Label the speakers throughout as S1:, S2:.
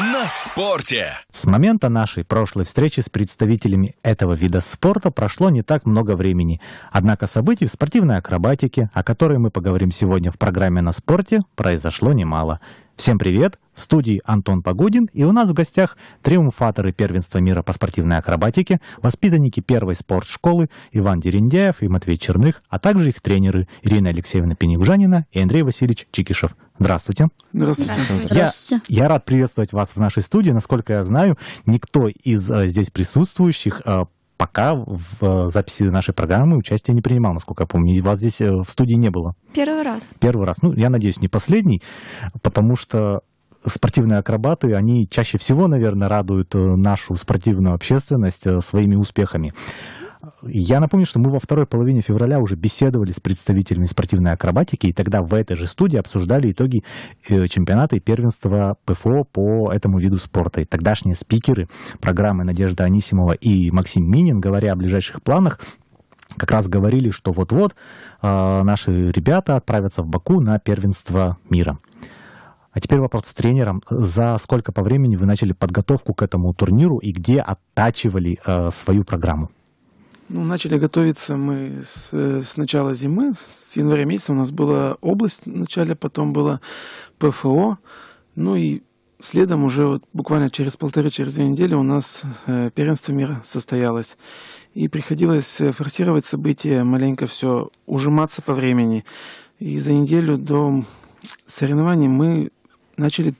S1: на
S2: спорте.
S1: С момента нашей прошлой встречи с представителями этого вида спорта прошло не так много времени. Однако событий в спортивной акробатике, о которой мы поговорим сегодня в программе «На спорте», произошло немало. Всем привет! В студии Антон Погодин, и у нас в гостях триумфаторы первенства мира по спортивной акробатике, воспитанники первой спортшколы Иван Дериндяев и Матвей Черных, а также их тренеры Ирина Алексеевна Пенигужанина и Андрей Васильевич Чикишев. Здравствуйте. Здравствуйте. Здравствуйте. Я, я рад приветствовать вас в нашей студии. Насколько я знаю, никто из а, здесь присутствующих а, пока в э, записи нашей программы участие не принимал, насколько я помню. вас здесь э, в студии не было. Первый раз. Первый раз. Ну, я надеюсь, не последний, потому что спортивные акробаты, они чаще всего, наверное, радуют э, нашу спортивную общественность своими успехами. Я напомню, что мы во второй половине февраля уже беседовали с представителями спортивной акробатики, и тогда в этой же студии обсуждали итоги э, чемпионата и первенства ПФО по этому виду спорта. И тогдашние спикеры программы Надежда Анисимова и Максим Минин, говоря о ближайших планах, как раз говорили, что вот-вот э, наши ребята отправятся в Баку на первенство мира. А теперь вопрос с тренером. За сколько по времени вы начали подготовку к этому турниру и где оттачивали э, свою программу?
S3: Ну, начали готовиться мы с, э, с начала зимы, с января месяца у нас была область вначале, потом было ПФО, ну и следом уже вот буквально через полторы, через две недели у нас э, первенство мира состоялось. И приходилось э, форсировать события, маленько все, ужиматься по времени. И за неделю до соревнований мы начали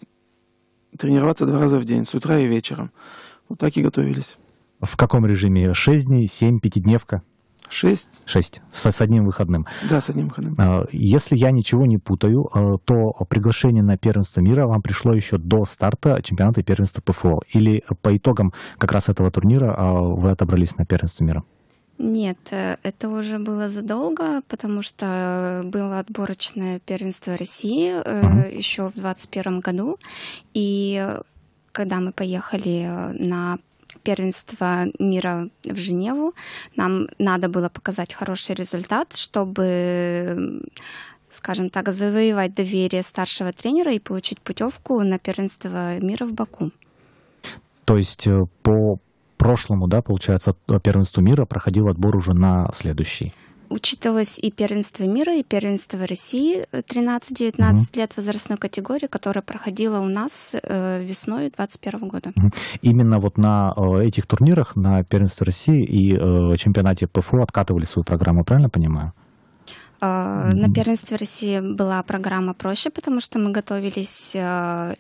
S3: тренироваться два раза в день, с утра и вечером. Вот так и готовились.
S1: В каком режиме? 6 дней, 7, пятидневка? 6. 6. С, с одним выходным.
S3: Да, с одним выходным.
S1: А, если я ничего не путаю, а, то приглашение на первенство мира вам пришло еще до старта чемпионата и первенства ПФО. Или по итогам как раз этого турнира а, вы отобрались на первенство мира?
S4: Нет, э, это уже было задолго, потому что было отборочное первенство России uh-huh. еще в 2021 году. И когда мы поехали на первенства мира в Женеву. Нам надо было показать хороший результат, чтобы скажем так, завоевать доверие старшего тренера и получить путевку на первенство мира в Баку.
S1: То есть э, по прошлому, да, получается, первенству мира проходил отбор уже на следующий?
S4: учитывалось и первенство мира, и первенство России 13-19 э, лет возрастной категории, которая проходила у нас э, весной 2021 года.
S1: Именно вот на э, этих турнирах, на первенстве России и чемпионате ПФУ откатывали свою программу, правильно понимаю?
S4: А, на первенстве России была программа проще, потому что мы готовились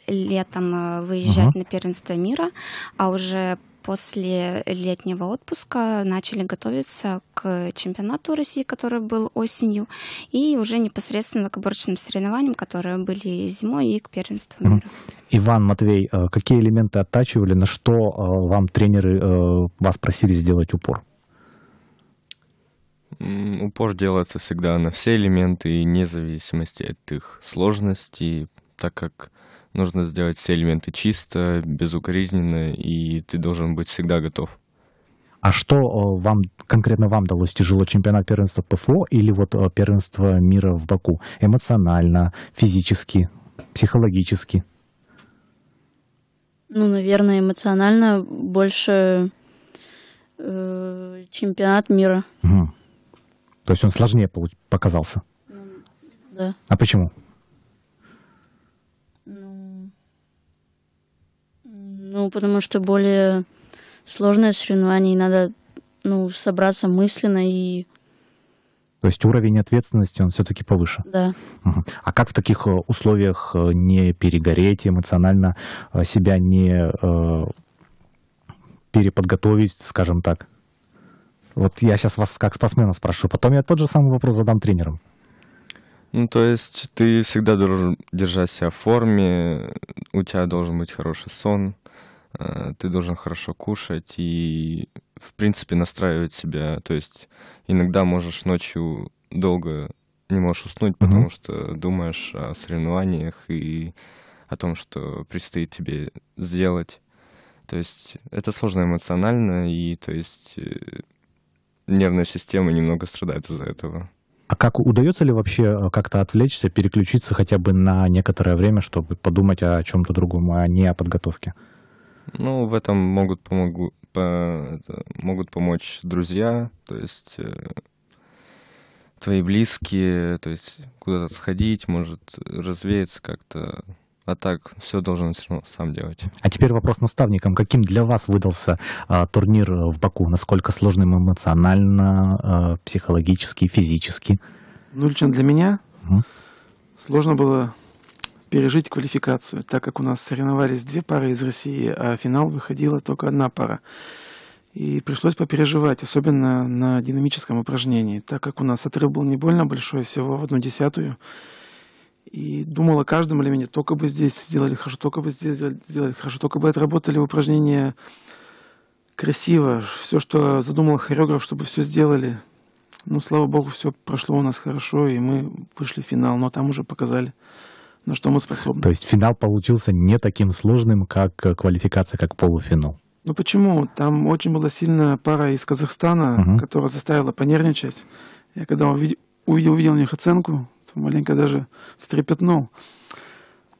S4: летом выезжать uh-huh. на первенство мира, а уже после летнего отпуска начали готовиться к чемпионату России, который был осенью, и уже непосредственно к отборочным соревнованиям, которые были зимой, и к первенству
S1: мира. Иван, Матвей, э, какие элементы оттачивали, на что э, вам тренеры э, вас просили сделать упор?
S2: Упор делается всегда на все элементы, вне зависимости от их сложности, так как нужно сделать все элементы чисто, безукоризненно, и ты должен быть всегда готов.
S1: А что э, вам конкретно вам далось тяжело? Чемпионат первенства ПФО или вот э, первенство мира в Баку? Эмоционально, физически, психологически?
S4: Ну, наверное, эмоционально больше э, чемпионат мира.
S1: Угу. То есть он сложнее показался? Да. А почему?
S4: Ну, потому что более сложное соревнование, и надо ну, собраться мысленно и...
S1: То есть уровень ответственности, он все-таки повыше? Да. А как в таких э, условиях э, не перегореть эмоционально, э, себя не переподготовить, скажем так? Вот я сейчас вас как спортсмена спрошу, потом я тот же самый вопрос задам тренерам.
S2: Ну, то есть ты всегда должен держать себя в форме, у тебя должен быть хороший сон, Э, ты должен хорошо кушать и, в принципе, настраивать себя. То есть иногда можешь ночью долго не можешь уснуть, потому mm-hmm. что думаешь о соревнованиях и о том, что предстоит тебе сделать. То есть это сложно эмоционально, и то есть э, нервная система немного страдает из-за этого.
S1: А как удается ли вообще э, как-то отвлечься, переключиться хотя бы на некоторое время, чтобы подумать о чем-то другом, а не о подготовке?
S2: Ну, в этом могут, помогу, по, это, могут помочь друзья, то есть э, твои близкие, то есть куда-то сходить, может развеяться как-то. А так все должен все равно сам делать.
S1: А теперь вопрос наставникам. Каким для вас выдался а, турнир в Баку? Насколько сложным эмоционально, а, психологически, физически?
S3: Ну, лично для меня угу. сложно было пережить квалификацию, так как у нас соревновались две пары из России, а в финал выходила только одна пара. И пришлось попереживать, особенно на динамическом упражнении, так как у нас отрыв был не больно большой, всего в одну десятую. И думал о каждом элементе, только бы здесь сделали хорошо, только бы здесь сделали хорошо, только бы отработали упражнение красиво, все, что задумал хореограф, чтобы все сделали. Ну, слава богу, все прошло у нас хорошо, и мы вышли в финал, но там уже показали
S1: на что мы способны. То есть финал получился не таким сложным, как квалификация, как полуфинал.
S3: Ну почему? Там очень была сильная пара из Казахстана, угу. которая заставила понервничать. Я когда увидел, увидел у них оценку, то маленько даже встрепетнул.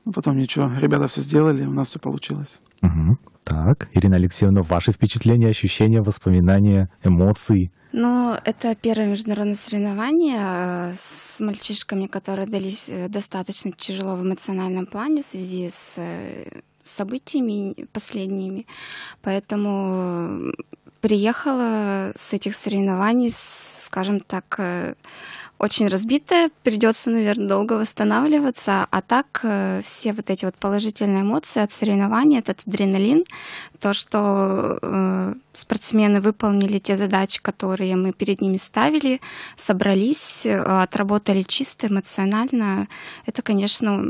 S3: Ну, потом ничего, ребята все сделали, у нас все получилось.
S1: Угу. Так, Ирина Алексеевна, ваши впечатления, ощущения, воспоминания, эмоции?
S4: Ну, это первое международное соревнование э, с мальчишками, которые дались э, достаточно тяжело в эмоциональном плане в связи с э, событиями последними. Поэтому приехала с этих соревнований, скажем так, очень разбитая, придется, наверное, долго восстанавливаться. А так э, все вот эти вот положительные эмоции от соревнований, этот адреналин, то, что э, спортсмены выполнили те задачи, которые мы перед ними ставили, собрались, э, отработали чисто эмоционально, это, конечно,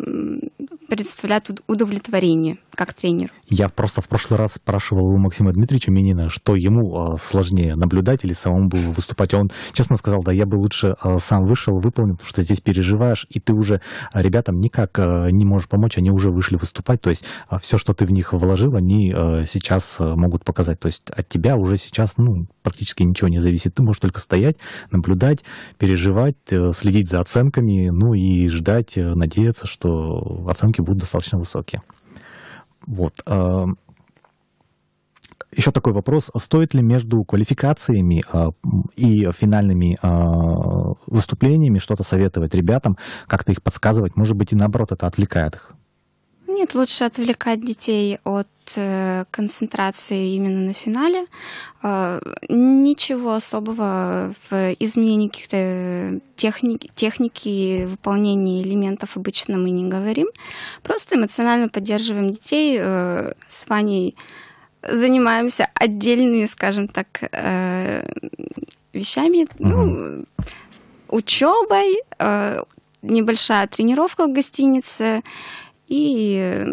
S4: представляет удовлетворение как тренер?
S1: Я просто в прошлый раз спрашивал у Максима Дмитриевича Минина, что ему а, сложнее, наблюдать или самому было выступать. Он честно сказал, да, я бы лучше а, сам вышел, выполнил, потому что здесь переживаешь, и ты уже а, ребятам никак не можешь помочь, они уже вышли выступать. То есть все, что ты в них вложил, они сейчас могут показать. То есть от тебя уже сейчас ну, практически ничего не зависит. Ты можешь только стоять, наблюдать, переживать, э, следить за оценками, ну и ждать, э, надеяться, что оценки оценки будут достаточно высокие. Вот. А, Еще такой вопрос, а стоит ли между квалификациями а, и финальными выступлениями что-то советовать ребятам, как-то их подсказывать, может быть, и наоборот, это отвлекает их?
S4: Нет, лучше отвлекать детей от Э, концентрации именно на финале. Э, ничего особого в изменении каких-то техники, техники выполнения элементов обычно мы не говорим. Просто эмоционально поддерживаем детей. Э, с Ваней занимаемся отдельными, скажем так, вещами. Ну, учебой, небольшая тренировка в гостинице и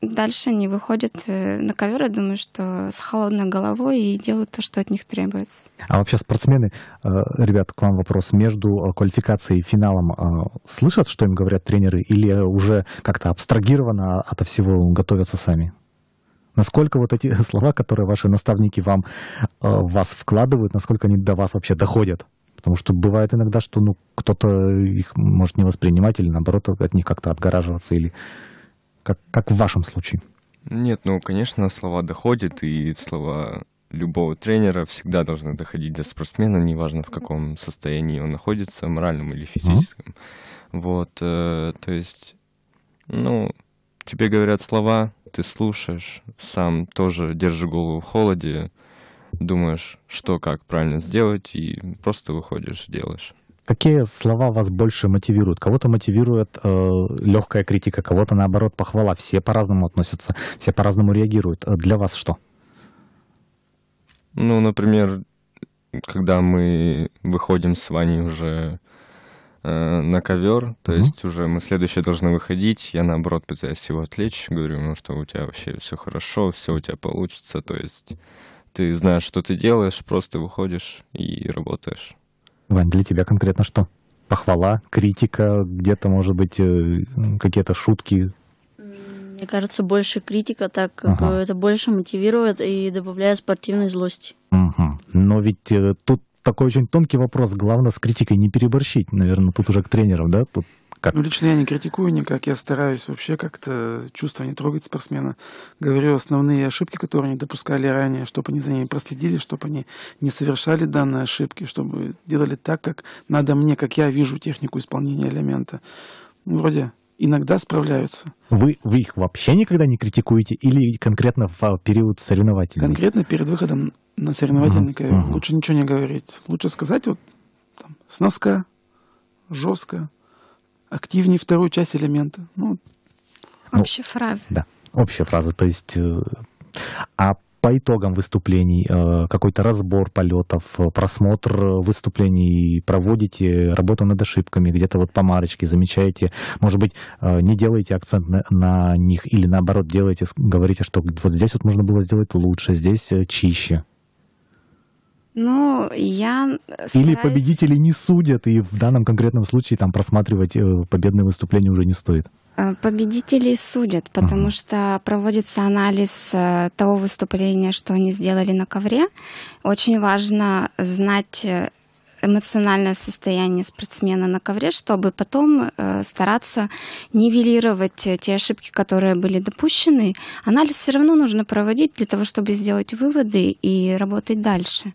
S4: дальше они выходят э, на ковер, я думаю, что с холодной головой и делают то, что от них требуется.
S1: А вообще спортсмены, э, ребят, к вам вопрос, между э, квалификацией и финалом слышат, что им говорят тренеры, или уже как-то абстрагированно ото всего готовятся сами? Насколько вот эти слова, которые ваши наставники вам вас вкладывают, насколько они до вас вообще доходят? Потому что бывает иногда, что ну, кто-то их может не воспринимать или наоборот от них как-то отгораживаться или как, как в вашем случае?
S2: Нет, ну, конечно, слова доходят, и слова любого тренера всегда должны доходить до спортсмена, неважно в каком состоянии он находится, моральном или физическом. Mm-hmm. Вот, э, то есть, ну, тебе говорят слова, ты слушаешь, сам тоже держи голову в холоде, думаешь, что как правильно сделать, и просто выходишь, и делаешь.
S1: Какие слова вас больше мотивируют? Кого-то мотивирует э, легкая критика, кого-то наоборот похвала. Все по-разному относятся, все по-разному реагируют. Э, для вас что?
S2: Ну, например, когда мы выходим с Ваней уже э, на ковер, то угу. есть уже мы следующие должны выходить, я наоборот пытаюсь его отвлечь, говорю ему, что у тебя вообще все хорошо, все у тебя получится, то есть ты знаешь, что ты делаешь, просто выходишь и
S1: работаешь. Вань, для тебя конкретно что? Похвала, критика, где-то, может быть, э, какие-то шутки?
S4: Мне кажется, больше критика, так как ага. Э, это больше мотивирует и добавляет спортивной злости.
S1: Угу. Но ведь э, тут такой очень тонкий вопрос. Главное, с критикой не переборщить. Наверное, тут уже к тренерам, да? Тут
S3: как? Ну, лично я не критикую никак, я стараюсь вообще как-то чувства не трогать спортсмена. Говорю основные ошибки, которые они допускали ранее, чтобы они за ними проследили, чтобы они не совершали данные ошибки, чтобы делали так, как надо мне, как я вижу технику исполнения элемента. Ну, вроде иногда справляются.
S1: Вы, вы их вообще никогда не критикуете или конкретно в период соревновательный? Конкретно
S3: перед выходом на соревновательный uh угу. Лучше ничего не говорить. Лучше сказать вот там, с носка, жестко, активнее вторую часть элемента. Ну, ну Общая ну, фраза.
S1: Да, общая фраза. То есть, э, а по итогам выступлений э, какой-то разбор полетов, э, просмотр выступлений проводите, работу над ошибками, где-то вот помарочки замечаете, может быть, не делаете акцент на них или наоборот делаете, говорите, что вот здесь вот можно было сделать лучше, здесь чище.
S4: Ну, я стараюсь... Или победители
S1: не судят, и в данном конкретном случае там просматривать э, победное выступление уже не стоит.
S4: Э, Победителей судят, потому uh-huh. что проводится анализ э, того выступления, что они сделали на ковре. Очень важно знать эмоциональное состояние спортсмена на ковре, чтобы потом э, стараться нивелировать э, те ошибки, которые были допущены. Анализ все равно нужно проводить для того, чтобы сделать выводы и работать дальше.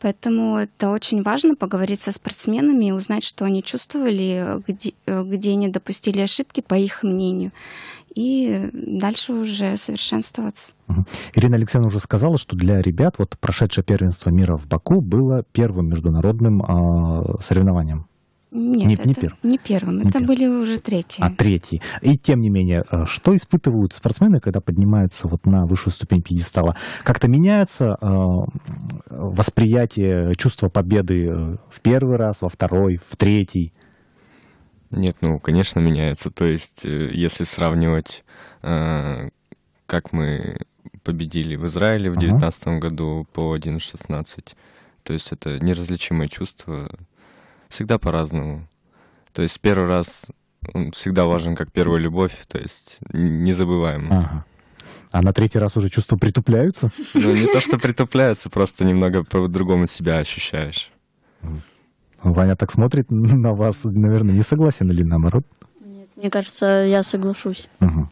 S4: Поэтому это очень важно поговорить со спортсменами и узнать, что они чувствовали, э, где, э, где они допустили ошибки, по их мнению и дальше уже совершенствоваться.
S1: Ирина Алексеевна уже сказала, что для ребят вот прошедшее первенство мира в Баку было первым международным э, соревнованием.
S4: Нет, не, это не первым. Не первым. Не это первым. были уже третьи.
S1: А третьи. И тем не менее, э, что испытывают спортсмены, когда поднимаются вот на высшую ступень пьедестала? Как-то меняется э, восприятие, чувство победы э, в первый раз, во второй, в третий? Нет, ну, конечно,
S2: меняется. То есть, э, если сравнивать, э, как мы победили в Израиле в 2019 uh-huh. году по 1.16, то есть это неразличимое чувство. Всегда по-разному. То есть первый раз всегда важен как первая любовь, то есть незабываемо.
S1: Ага. А на третий раз уже чувства притупляются?
S2: Ну, не то, что притупляются, просто немного по-другому себя ощущаешь.
S1: Ваня так смотрит на вас, наверное, не согласен или наоборот?
S4: Нет, мне кажется, я соглашусь. Угу.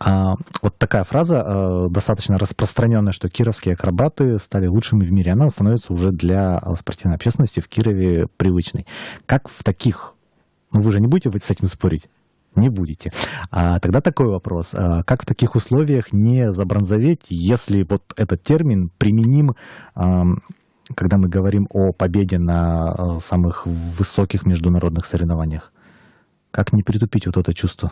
S1: А, вот такая фраза э, достаточно распространенная, что кировские акробаты стали лучшими в мире. Она становится уже для спортивной общественности в Кирове привычной. Как в таких? Ну, вы же не будете с этим спорить? Не будете. А тогда такой вопрос. А как в таких условиях не забронзоветь, если вот этот термин применим... Э, когда мы говорим о победе на э, самых высоких международных соревнованиях? Как не притупить
S3: вот это чувство?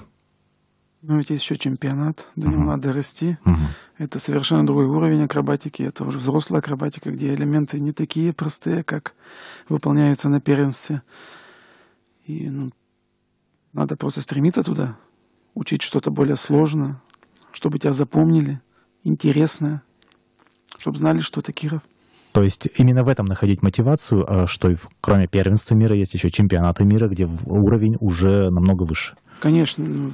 S3: Ну, ведь есть еще чемпионат, до него uh-huh. надо расти. Uh-huh. Это совершенно другой уровень акробатики, это уже взрослая акробатика, где элементы не такие простые, как выполняются на первенстве. И ну, надо просто стремиться туда, учить что-то более сложное, чтобы тебя запомнили, интересное, чтобы знали, что ты Киров.
S1: То есть именно в этом находить мотивацию, а, что кроме первенства мира есть еще чемпионаты мира, где уровень уже намного выше.
S3: Конечно,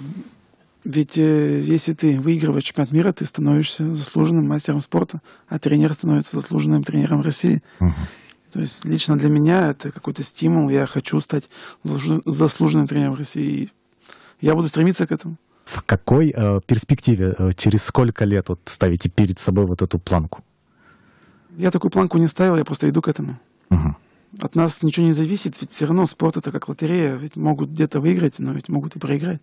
S3: ведь э, если ты выигрываешь чемпионат мира, ты становишься заслуженным мастером спорта, а тренер становится заслуженным тренером России. Угу. То есть лично для меня это какой-то стимул. Я хочу стать заслуженным тренером России. Я буду стремиться к этому.
S1: В какой э, перспективе, э, через сколько лет вот, ставите перед собой вот эту планку?
S3: Я такую планку не ставил, я просто иду к этому. Угу. От нас ничего не зависит, ведь все равно спорт это как лотерея. Ведь могут где-то выиграть, но ведь могут и проиграть.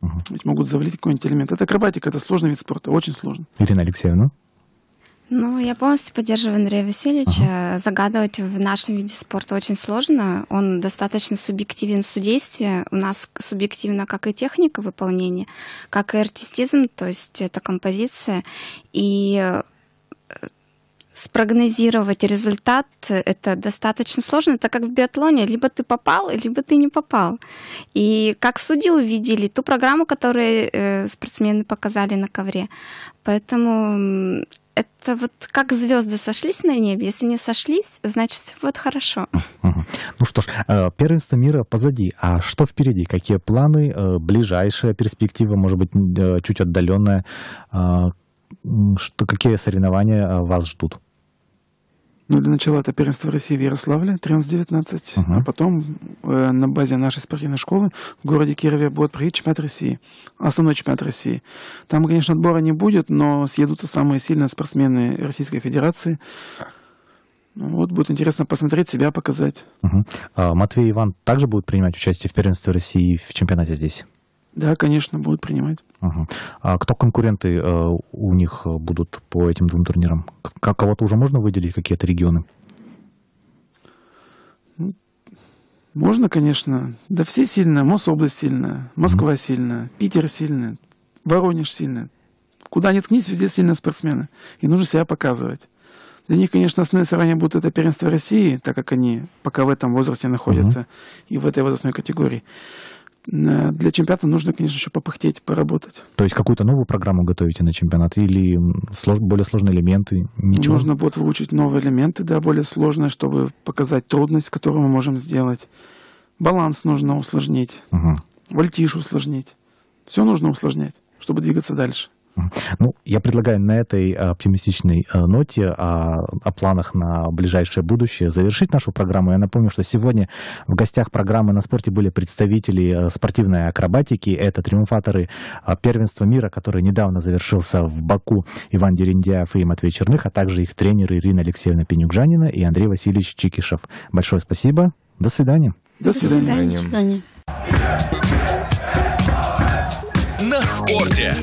S3: Угу. Ведь могут завалить какой-нибудь элемент. Это акробатика, это сложный вид спорта, очень сложно.
S1: Ирина Алексеевна?
S4: Ну, я полностью поддерживаю Андрея Васильевича. Ага. Загадывать в нашем виде спорта очень сложно. Он достаточно субъективен в судействе. У нас субъективно как и техника выполнения, как и артистизм, то есть это композиция. И спрогнозировать результат это достаточно сложно, так как в биатлоне либо ты попал, либо ты не попал. И как судьи увидели ту программу, которую э, спортсмены показали на ковре. Поэтому это вот как звезды сошлись на небе. Если не сошлись, значит, все будет хорошо.
S1: Ну что ж, э, первенство мира позади. А что впереди? Какие планы? Э, ближайшая перспектива, может быть, чуть отдаленная? что, какие соревнования э, вас ждут?
S3: Ну, для начала это первенство России в Ярославле, 13-19, uh-huh. а потом э, на базе нашей спортивной школы в городе Кирове будет проходить чемпионат России, основной чемпионат России. Там, конечно, отбора не будет, но съедутся самые сильные спортсмены Российской Федерации. Ну, вот будет интересно посмотреть, себя показать.
S1: Uh-huh. А Матвей Иван также будет принимать участие в первенстве России в чемпионате здесь?
S3: Да, конечно, будут принимать.
S1: Угу. А кто конкуренты э, у них будут по этим двум турнирам? Как кого-то уже можно выделить, какие-то регионы?
S3: Можно, конечно. Да все сильно. Мособласть сильно, Москва mm сильно, Питер сильно, Воронеж сильно. Куда ни ткнись, везде сильные спортсмены. И нужно себя показывать. Для них, конечно, основные соревнования будут это первенство России, так как они пока в этом возрасте находятся mm и в этой возрастной категории. Э, для чемпионата нужно, конечно, еще попыхтеть, поработать. То есть какую-то новую программу готовите на чемпионат
S1: или слож, более сложные элементы? Ничего? Нужно
S3: будет выучить новые элементы, да, более сложные, чтобы показать трудность, которую мы можем сделать. Баланс нужно усложнить, угу. вольтиш усложнить. Все нужно усложнять, чтобы двигаться дальше. Ну, я
S1: предлагаю на этой э, оптимистичной э, ноте о, а, о планах на ближайшее будущее завершить нашу программу. Я напомню, что сегодня в гостях программы «На спорте» были представители э, спортивной акробатики. Это триумфаторы первенства мира, который недавно завершился в Баку, Иван Дерендяев и Матвей Черных, а также их тренеры Ирина Алексеевна Пенюкжанина и Андрей Васильевич Чикишев. Большое спасибо. До свидания. До свидания. До
S3: свидания. На спорте.